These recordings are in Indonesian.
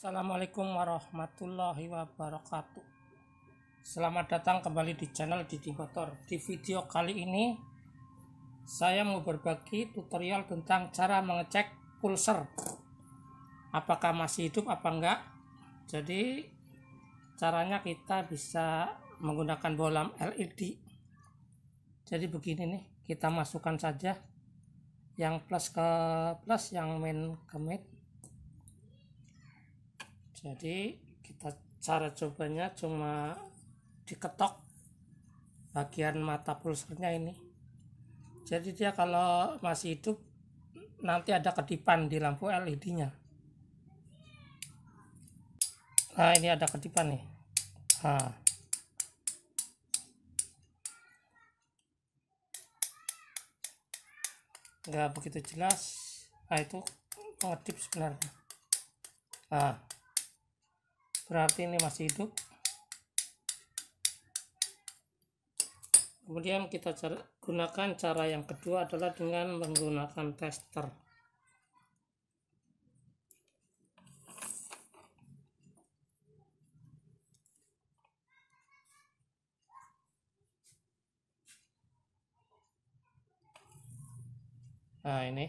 Assalamualaikum warahmatullahi wabarakatuh Selamat datang kembali di channel Didi Motor Di video kali ini Saya mau berbagi tutorial tentang cara mengecek pulser Apakah masih hidup apa enggak Jadi caranya kita bisa menggunakan bolam LED Jadi begini nih kita masukkan saja Yang plus ke plus yang main ke min jadi kita cara cobanya cuma diketok bagian mata pulsernya ini jadi dia kalau masih hidup nanti ada kedipan di lampu LED nya nah ini ada kedipan nih nah. nggak begitu jelas nah itu pengedip sebenarnya nah berarti ini masih hidup kemudian kita gunakan cara yang kedua adalah dengan menggunakan tester nah ini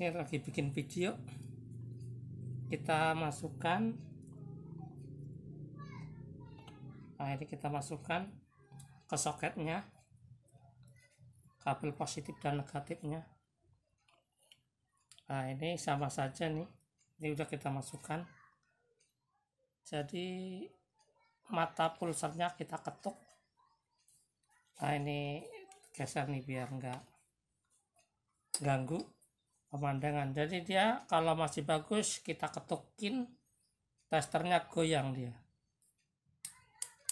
ini lagi bikin video kita masukkan nah ini kita masukkan ke soketnya kabel positif dan negatifnya nah ini sama saja nih ini udah kita masukkan jadi mata pulsernya kita ketuk nah ini geser nih biar nggak ganggu pemandangan jadi dia kalau masih bagus kita ketukin testernya goyang dia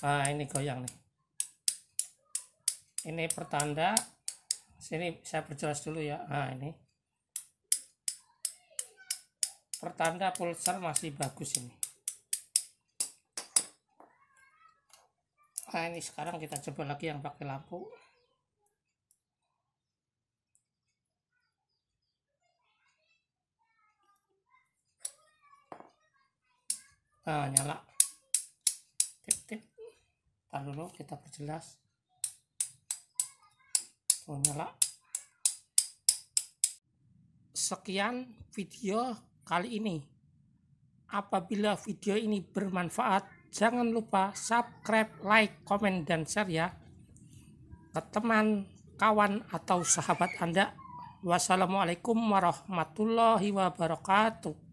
nah ini goyang nih ini pertanda sini saya berjelas dulu ya nah ini pertanda pulsar masih bagus ini nah ini sekarang kita coba lagi yang pakai lampu nah, nyala tip tip tar dulu kita perjelas oh, nyala sekian video kali ini apabila video ini bermanfaat jangan lupa subscribe like komen dan share ya ke teman kawan atau sahabat anda wassalamualaikum warahmatullahi wabarakatuh